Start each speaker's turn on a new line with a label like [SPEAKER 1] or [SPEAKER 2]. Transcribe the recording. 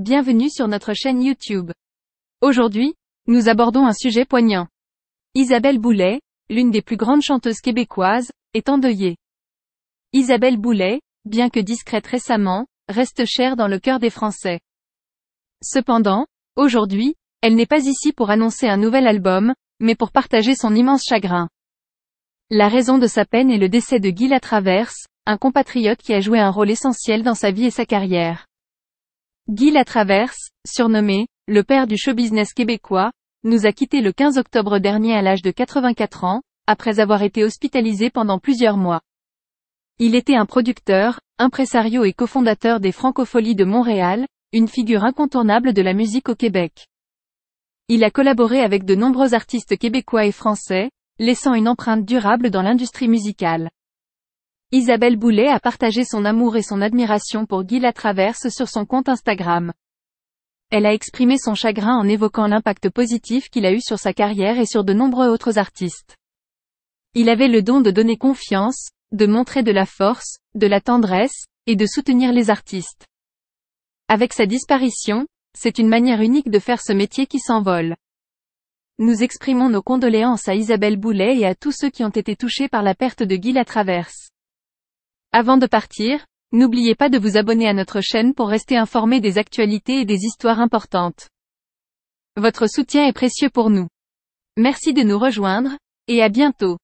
[SPEAKER 1] Bienvenue sur notre chaîne YouTube. Aujourd'hui, nous abordons un sujet poignant. Isabelle Boulet, l'une des plus grandes chanteuses québécoises, est endeuillée. Isabelle Boulet, bien que discrète récemment, reste chère dans le cœur des Français. Cependant, aujourd'hui, elle n'est pas ici pour annoncer un nouvel album, mais pour partager son immense chagrin. La raison de sa peine est le décès de Guy Latraverse, un compatriote qui a joué un rôle essentiel dans sa vie et sa carrière. Guy Latraverse, surnommé le père du show-business québécois, nous a quitté le 15 octobre dernier à l'âge de 84 ans, après avoir été hospitalisé pendant plusieurs mois. Il était un producteur, impresario et cofondateur des Francopholies de Montréal, une figure incontournable de la musique au Québec. Il a collaboré avec de nombreux artistes québécois et français, laissant une empreinte durable dans l'industrie musicale. Isabelle Boulet a partagé son amour et son admiration pour Guy Latraverse sur son compte Instagram. Elle a exprimé son chagrin en évoquant l'impact positif qu'il a eu sur sa carrière et sur de nombreux autres artistes. Il avait le don de donner confiance, de montrer de la force, de la tendresse, et de soutenir les artistes. Avec sa disparition, c'est une manière unique de faire ce métier qui s'envole. Nous exprimons nos condoléances à Isabelle Boulet et à tous ceux qui ont été touchés par la perte de Guy Latraverse. Avant de partir, n'oubliez pas de vous abonner à notre chaîne pour rester informé des actualités et des histoires importantes. Votre soutien est précieux pour nous. Merci de nous rejoindre, et à bientôt.